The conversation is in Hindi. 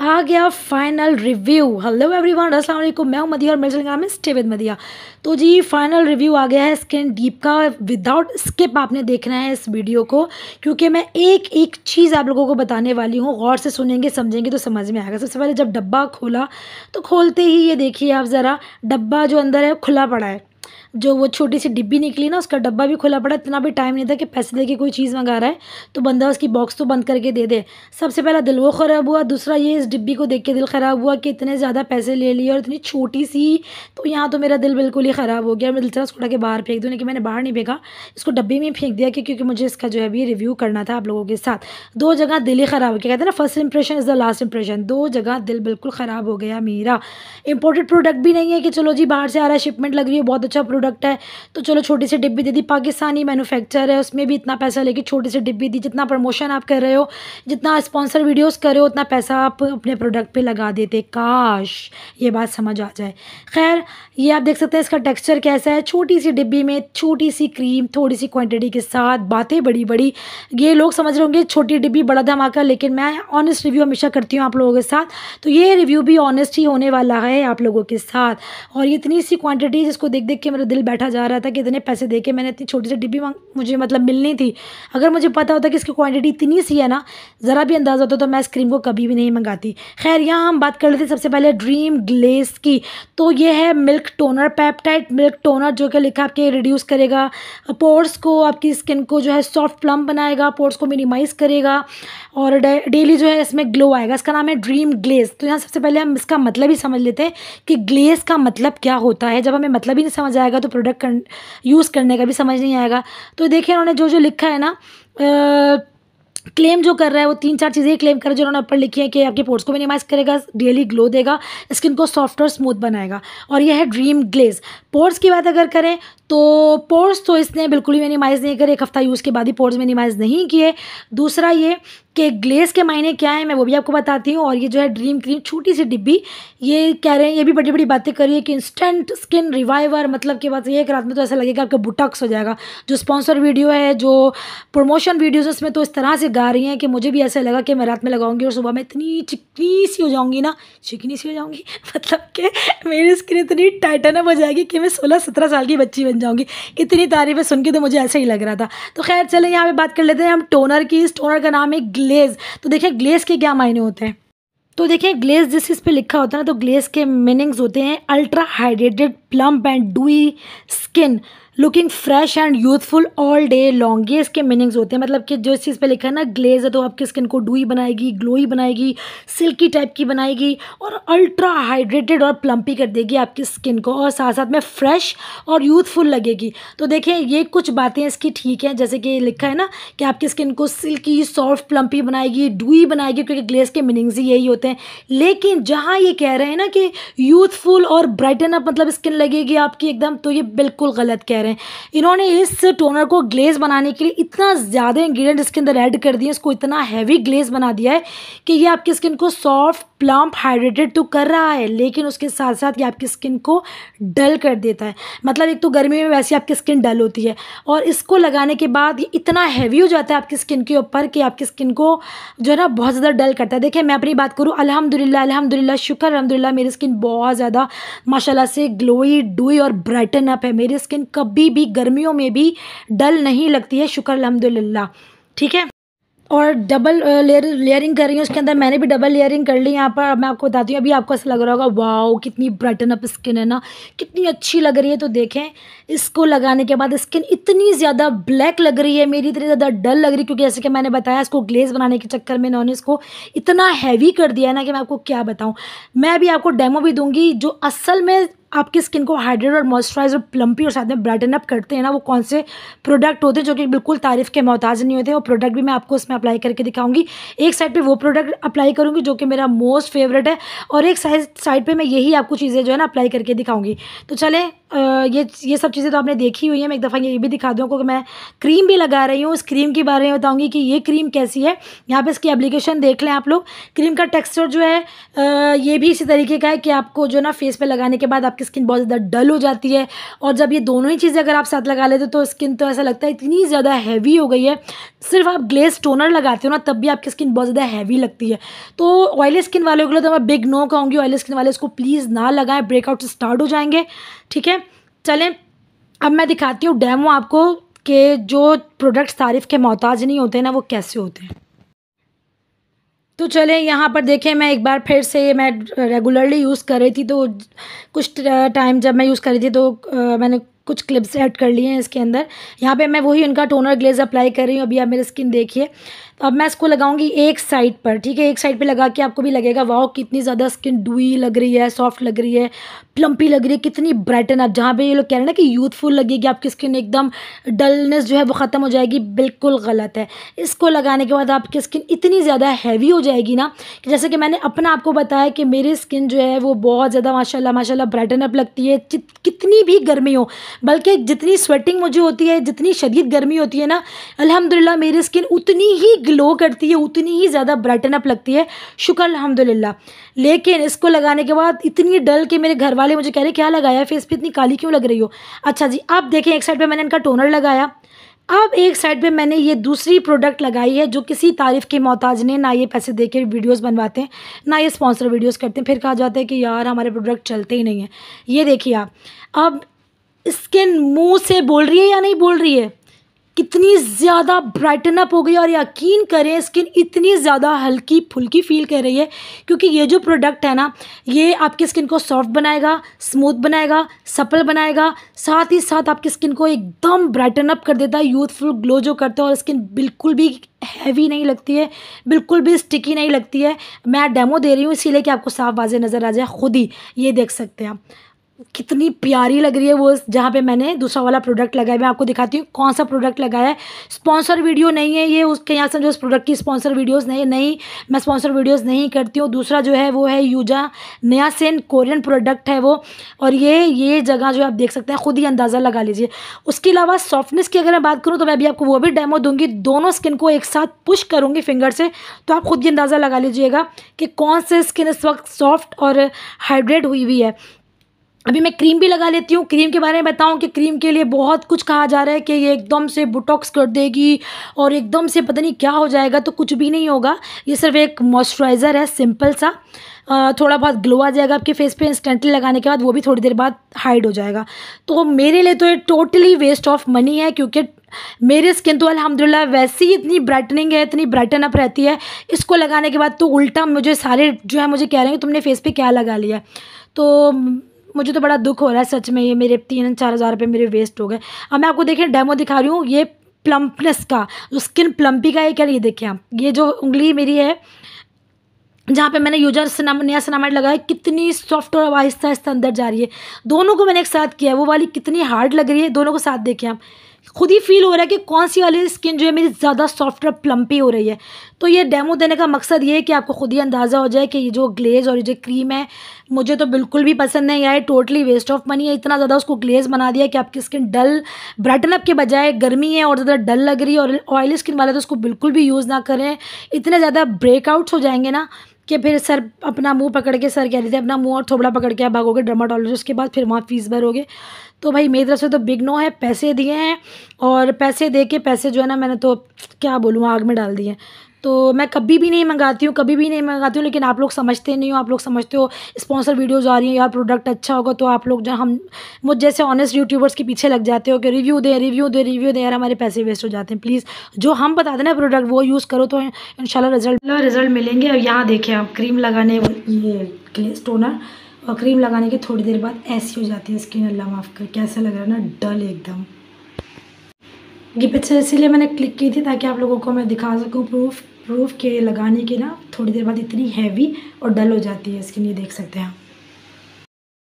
आ गया फाइनल रिव्यू हेलो एवरीवन अस्सलाम वालेकुम मैं हूं मदिया और मेरे चैनल में स्टे विद मदिया तो जी फाइनल रिव्यू आ गया है स्किन डीप का विदाउट स्किप आपने देखना है इस वीडियो को क्योंकि मैं एक एक चीज़ आप लोगों को बताने वाली हूँ गौर से सुनेंगे समझेंगे तो समझ में आएगा सबसे पहले जब डब्बा खोला तो खोलते ही ये देखिए आप ज़रा डब्बा जो अंदर है खुला पड़ा है जो वो छोटी सी डिब्बी निकली ना उसका डब्बा भी खुला पड़ा इतना भी टाइम नहीं था कि पैसे दे के कोई चीज़ मंगा रहा है तो बंदा उसकी बॉक्स तो बंद करके दे दे सबसे पहला दिल वो ख़राब हुआ दूसरा ये इस डिब्बी को देख के दिल ख़राब हुआ कि इतने ज़्यादा पैसे ले लिए और इतनी छोटी सी तो यहाँ तो मेरा दिल बिल्कुल ही ख़राब हो गया मैं दिल तरस उसको के बाहर फेंक दूँ लेकिन मैंने बाहर नहीं फेंका इसको डब्बे में फेंक दिया क्योंकि मुझे इसका जो है अभी रिव्यू करना था आप लोगों के साथ दो जगह दिल ही ख़राब हो गया कहते हैं ना first impression is the last impression दो जगह दिल बिल्कुल ख़राब हो गया मेरा इम्पोर्टेड प्रोडक्ट भी नहीं है कि चलो जी बाहर से आ रहा है शिपमेंट लग रही है बहुत अच्छा प्रोडक्ट प्रोडक्ट है तो चलो छोटी सी डिब्बी दे दी पाकिस्तानी मैनुफैक्चर है उसमें भी इतना पैसा लेके छोटी सी डिब्बी दी जितना प्रमोशन आप कर रहे हो जितना स्पॉन्सर वीडियोस कर रहे हो उतना पैसा आप अपने प्रोडक्ट पर लगा देते काश ये बात समझ आ जाए खैर ये आप देख सकते हैं इसका टेक्स्चर कैसा है छोटी सी डिब्बी में छोटी सी क्रीम थोड़ी सी क्वान्टिटी के साथ बातें बड़ी बड़ी ये लोग समझ रहे होंगे छोटी डिब्बी बड़ा धमाका लेकिन मैं ऑनेस्ट रिव्यू हमेशा करती हूँ आप लोगों के साथ तो ये रिव्यू भी ऑनेस्ट ही होने वाला है आप लोगों के साथ और ये इतनी सी क्वांटिटी जिसको देख देख के मेरा दिल दिल बैठा जा रहा था कि इतने पैसे दे के मैंने इतनी छोटी सी डिब्बी मांग मुझे मतलब मिलनी थी अगर मुझे पता होता कि इसकी क्वांटिटी इतनी सी है ना ज़रा भी अंदाज़ा होता तो मैं इस क्रीम को कभी भी नहीं मंगाती खैर यहाँ हम बात कर लेते सबसे पहले ड्रीम ग्लेस की तो ये है milk toner peptide milk toner जो कि लिखा आपके रिड्यूस करेगा पोर्स को आपकी स्किन को जो है सॉफ्ट प्लम बनाएगा पोर्स को मिनिमाइज़ करेगा और डेली जो है इसमें ग्लो आएगा इसका नाम है ड्रीम ग्लेस तो यहाँ सबसे पहले हम इसका मतलब ही समझ लेते हैं कि ग्लेस का मतलब क्या होता है जब हमें मतलब ही नहीं समझ आएगा आएगा तो प्रोडक्ट कर, यूज़ करने का भी समझ नहीं आएगा तो देखिए उन्होंने जो जो लिखा है ना आ, क्लेम जो कर रहा है वो तीन चार चीज़ें क्लेम कर जो उन्होंने ऊपर लिखी है कि आपके पोर्ट्स को मिनिमाइज करेगा डेली ग्लो देगा स्किन को सॉफ्ट और स्मूथ बनाएगा और यह है ड्रीम ग्लेज पोर्ट्स की बात अगर करें तो पोर्स तो इसने बिल्कुल ही मिनिमाइज़ नहीं करे एक हफ़्ता यूज़ के बाद ही पोर्स मिनिमाइज़ नहीं किए दूसरा ये कि ग्लेस के मायने क्या है मैं वो भी आपको बताती हूँ और ये जो है ड्रीम क्रीम छोटी सी डिब्बी ये कह रहे हैं ये भी बड़ी बड़ी बातें कर रही है कि इंस्टेंट स्किन रिवाइवर मतलब कि बात ये एक रात में तो ऐसा लगेगा आपका बुटक्स हो जाएगा जो स्पॉन्सर वीडियो है जो प्रमोशन वीडियोज़ उसमें तो इस तरह से गा रही हैं कि मुझे भी ऐसा लगा कि मैं रात में लगाऊंगी और सुबह में इतनी चिकनी सी हो जाऊँगी ना चिकनी सी हो जाऊँगी मतलब कि मेरी स्किन इतनी टाइटन हो जाएगी कि मैं सोलह सत्रह साल की बच्ची बन बन जाऊँगी इतनी तारीफें सुन के तो मुझे ऐसा ही लग रहा था तो खैर चले यहाँ पे बात कर लेते हैं हम टोनर की इस टोनर का नाम है ग्लेज तो देखिए ग्लेज के क्या मायने होते हैं तो देखिए ग्लेज जिस इस पे लिखा होता है ना तो ग्लेज के मीनिंग्स होते हैं ultra hydrated plump and dewy skin looking fresh and youthful all day long ये इसके मीनिंग्स होते हैं मतलब कि जो इस चीज़ पे लिखा है ना ग्लेज है तो आपकी स्किन को डूई बनाएगी ग्लोई बनाएगी सिल्की टाइप की बनाएगी और अल्ट्रा हाइड्रेटेड और प्लम्पी कर देगी आपकी स्किन को और साथ साथ में फ्रेश और यूथफुल लगेगी तो देखें ये कुछ बातें इसकी ठीक हैं जैसे कि लिखा है ना कि आपकी स्किन को सिल्की सॉफ्ट प्लम्पी बनाएगी डूई बनाएगी क्योंकि ग्लेज के मीनिंग्स ही यही होते हैं लेकिन जहाँ ये कह रहे हैं ना कि यूथफुल और ब्राइटन अप मतलब स्किन लगेगी आपकी एकदम तो ये बिल्कुल गलत कह रहे हैं करें इन्होंने इस टोनर को ग्लेज बनाने के लिए इतना ज़्यादा इंग्रेडिएंट इसके अंदर ऐड कर दिए इसको इतना हैवी ग्लेज बना दिया है कि ये आपकी स्किन को सॉफ्ट प्लम्प हाइड्रेटेड तो कर रहा है लेकिन उसके साथ साथ ये आपकी स्किन को डल कर देता है मतलब एक तो गर्मी में वैसे आपकी स्किन डल होती है और इसको लगाने के बाद ये इतना हैवी हो जाता है आपकी स्किन के ऊपर कि आपकी स्किन को जो है ना बहुत ज़्यादा डल करता है देखिए मैं अपनी बात करूँ अलहमदिल्ला अलहमदिल्ला शुक्र अलहमदिल्ला मेरी स्किन बहुत ज़्यादा माशाला से ग्लोई डुई और ब्राइटन अप है मेरी स्किन कभी भी गर्मियों में भी डल नहीं लगती है शुक्र अलहमदिल्ला ठीक है और डबल लेयर लेयरिंग कर रही हूँ उसके अंदर मैंने भी डबल लेयरिंग कर ली यहाँ पर मैं आपको बताती हूँ अभी आपको ऐसा लग रहा होगा वाओ कितनी ब्राइटन अप स्किन है ना कितनी अच्छी लग रही है तो देखें इसको लगाने के बाद स्किन इतनी ज़्यादा ब्लैक लग रही है मेरी इतनी ज़्यादा डल लग रही है क्योंकि जैसे कि मैंने बताया इसको ग्लेज बनाने के चक्कर में इन्होंने इसको इतना हैवी कर दिया है ना कि मैं आपको क्या बताऊँ मैं अभी आपको डेमो भी दूँगी जो असल में आपकी स्किन को हाइड्रेट और मॉइस्चराइज और प्लम्पी और साथ में ब्राइटन अप करते हैं ना वो कौन से प्रोडक्ट होते हैं जो कि बिल्कुल तारीफ़ के मोहताज नहीं होते वो प्रोडक्ट भी मैं आपको उसमें अप्लाई करके दिखाऊंगी एक साइड पे वो प्रोडक्ट अप्लाई करूंगी जो कि मेरा मोस्ट फेवरेट है और एक साइड साइड पर मैं यही आपको चीज़ें जो है ना अप्लाई करके दिखाऊंगी तो चले ये ये सब चीज़ें तो आपने देखी हुई है मैं एक दफ़ा ये भी दिखा दूँ क्योंकि मैं क्रीम भी लगा रही हूँ उस क्रीम के बारे में बताऊँगी कि ये क्रीम कैसी है यहाँ पे इसकी एप्लीकेशन देख लें आप लोग क्रीम का टेक्सचर जो है ये भी इसी तरीके का है कि आपको जो ना फेस पे लगाने के बाद आपकी स्किन बहुत ज़्यादा डल हो जाती है और जब ये दोनों ही चीज़ें अगर आप साथ लगा लेते तो स्किन तो ऐसा लगता है इतनी ज़्यादा हैवी हो गई है सिर्फ आप ग्लेस टोनर लगाते हो ना तब भी आपकी स्किन बहुत ज़्यादा हैवी लगती है तो ऑयली स्किन वालों के लिए तो मैं बिग नो कहूँगी ऑयली स्किन वाले इसको प्लीज़ ना लगाएं ब्रेकआउट स्टार्ट हो जाएंगे ठीक है चलें अब मैं दिखाती हूँ डेमो आपको कि जो प्रोडक्ट्स तारीफ़ के मोहताज नहीं होते ना वो कैसे होते हैं तो चलें यहाँ पर देखें मैं एक बार फिर से मैं रेगुलरली यूज़ कर रही थी तो कुछ टाइम जब मैं यूज़ कर रही थी तो आ, मैंने कुछ क्लिप्स ऐड कर लिए हैं इसके अंदर यहाँ पे मैं वही उनका टोनर ग्लेज अप्लाई कर रही हूँ अभी आप मेरी स्किन देखिए तो अब मैं इसको लगाऊंगी एक साइड पर ठीक है एक साइड पे लगा के आपको भी लगेगा वाह कितनी ज़्यादा स्किन डुई लग रही है सॉफ्ट लग रही है प्लम्पी लग रही है कितनी ब्राइटन आप जहाँ पे ये लोग कह रहे हैं ना कि यूथफुल लगेगी आपकी स्किन एकदम डलनेस जो है वो ख़त्म हो जाएगी बिल्कुल गलत है इसको लगाने के बाद आपकी स्किन इतनी ज़्यादा हैवी हो जाएगी ना कि जैसे कि मैंने अपना आपको बताया कि मेरी स्किन जो है वो बहुत ज़्यादा माशाला माशाला ब्राइटन अप लगती है कितनी भी गर्मी हो बल्कि जितनी स्वेटिंग मुझे होती है जितनी शदीद गर्मी होती है ना अल्हम्दुलिल्लाह मेरी स्किन उतनी ही ग्लो करती है उतनी ही ज़्यादा ब्राइटन अप लगती है शुक्र अलहमदिल्ला लेकिन इसको लगाने के बाद इतनी डल के मेरे घर वाले मुझे कह रहे क्या लगाया फेस पर इतनी काली क्यों लग रही हो अच्छा जी आप देखें एक साइड पर मैंने इनका टोनर लगाया अब एक साइड पे मैंने ये दूसरी प्रोडक्ट लगाई है जो किसी तारीफ़ के मोहताज ने ना ये पैसे दे के वीडियोज़ बनवाते हैं ना ये स्पॉन्सर वीडियोज़ करते हैं फिर कहा जाता है कि यार हमारे प्रोडक्ट चलते ही नहीं हैं ये देखिए आप अब स्किन मुंह से बोल रही है या नहीं बोल रही है कितनी ज़्यादा ब्राइटन अप हो गई और यकीन करें स्किन इतनी ज़्यादा हल्की फुल्की फील कर रही है क्योंकि ये जो प्रोडक्ट है ना ये आपकी स्किन को सॉफ्ट बनाएगा स्मूथ बनाएगा सपल बनाएगा साथ ही साथ आपकी स्किन को एकदम ब्राइटन अप कर देता है यूथफुल ग्लो जो करता है और स्किन बिल्कुल भी हैवी नहीं लगती है बिल्कुल भी स्टिकी नहीं लगती है मैं डेमो दे रही हूँ इसीलिए कि आपको साफ वाजे नज़र आ जाए खुद ही ये देख सकते हैं आप कितनी प्यारी लग रही है वो जहाँ पे मैंने दूसरा वाला प्रोडक्ट लगाया मैं आपको दिखाती हूँ कौन सा प्रोडक्ट लगाया है स्पॉन्सर वीडियो नहीं है ये उसके यहाँ से जो उस प्रोडक्ट की स्पॉन्सर वीडियोस नहीं नहीं मैं स्पॉन्सर वीडियोस नहीं करती हूँ दूसरा जो है वो है यूजा नया सेन कोरियन प्रोडक्ट है वो और ये ये जगह जो आप देख सकते हैं खुद ही अंदाज़ा लगा लीजिए उसके अलावा सॉफ्टनेस की अगर मैं बात करूँ तो मैं अभी आपको वो भी डेमो दूँगी दोनों स्किन को एक साथ पुश करूँगी फिंगर से तो आप खुद ही अंदाज़ा लगा लीजिएगा कि कौन से स्किन इस वक्त सॉफ्ट और हाइड्रेट हुई हुई है अभी मैं क्रीम भी लगा लेती हूँ क्रीम के बारे में बताऊँ कि क्रीम के लिए बहुत कुछ कहा जा रहा है कि ये एकदम से बुटॉक्स कर देगी और एकदम से पता नहीं क्या हो जाएगा तो कुछ भी नहीं होगा ये सिर्फ एक मॉइस्चराइज़र है सिंपल सा थोड़ा बहुत ग्लो आ जाएगा आपके फेस पे इंस्टेंटली लगाने के बाद वो भी थोड़ी देर बाद हाइड हो जाएगा तो मेरे लिए तो ये टोटली वेस्ट ऑफ मनी है क्योंकि मेरी स्किन तो अलहमदिल्ला वैसी ही इतनी ब्राइटनिंग है इतनी ब्राइटन अप रहती है इसको लगाने के बाद तो उल्टा मुझे सारे जो है मुझे कह रहे हैं तुमने फेस पर क्या लगा लिया तो मुझे तो बड़ा दुख हो रहा है सच में ये मेरे तीन चार हज़ार रुपये मेरे वेस्ट हो गए अब मैं आपको देखिए डेमो दिखा रही हूँ ये प्लम्पनेस का स्किन प्लम्पी का है क्या ये देखिए आप ये जो उंगली मेरी है जहाँ पे मैंने यूजर सिनाम, नया सिनामाइट लगाया कितनी सॉफ्ट और आहिस्ता आहिस्ता अंदर जा रही है दोनों को मैंने एक साथ किया है वो वाली कितनी हार्ड लग रही है दोनों को साथ देखें आप खुद ही फील हो रहा है कि कौन सी वाली स्किन जो है मेरी ज़्यादा सॉफ्ट और प्लम्पी हो रही है तो ये डेमो देने का मकसद ये है कि आपको खुद ही अंदाज़ा हो जाए कि ये जो ग्लेज़ और ये जो क्रीम है मुझे तो बिल्कुल भी पसंद नहीं आए टोटली वेस्ट ऑफ मनी है इतना ज़्यादा उसको ग्लेज़ बना दिया कि आपकी स्किन डल ब्राइटन अप के बजाय गर्मी है और ज़्यादा डल लग रही है और ऑयली स्किन वाले तो उसको बिल्कुल भी यूज़ ना करें इतने ज़्यादा ब्रेकआउट्स हो जाएंगे ना कि फिर सर अपना मुंह पकड़ के सर कह रहे थे अपना मुंह और थोबड़ा पकड़ के आप भागोगे ड्रामाटोलॉजिस्ट के बाद फिर वहाँ फीस भरोगे तो भाई मेरी तरफ से तो बिग नो है पैसे दिए हैं और पैसे दे के पैसे जो है ना मैंने तो क्या बोलूँ आग में डाल दिए तो मैं कभी भी नहीं मंगाती हूँ कभी भी नहीं मंगाती हूँ लेकिन आप लोग समझते नहीं हो आप लोग समझते हो स्पॉन्सर वीडियोज़ आ रही हैं यार प्रोडक्ट अच्छा होगा तो आप लोग जो हम मुझ जैसे ऑनेस्ट यूट्यूबर्स के पीछे लग जाते हो कि रिव्यू दें रिव्यू दें रिव्यू दें यार हमारे पैसे वेस्ट हो जाते हैं प्लीज़ जो हम बताते ना प्रोडक्ट वो यूज़ करो तो इन रिजल्ट रिजल्ट मिलेंगे और यहाँ देखें आप क्रीम लगाने ये स्टोनर और क्रीम लगाने के थोड़ी देर बाद ऐसी हो जाती है स्किन अल्लाह माफ़ कर कैसा लग रहा है ना डल एकदम गिफ्ट इसीलिए मैंने क्लिक की थी ताकि आप लोगों को मैं दिखा सकूँ प्रूफ प्रूफ के लगाने के ना थोड़ी देर बाद इतनी हैवी और डल हो जाती है स्किन ये देख सकते हैं आप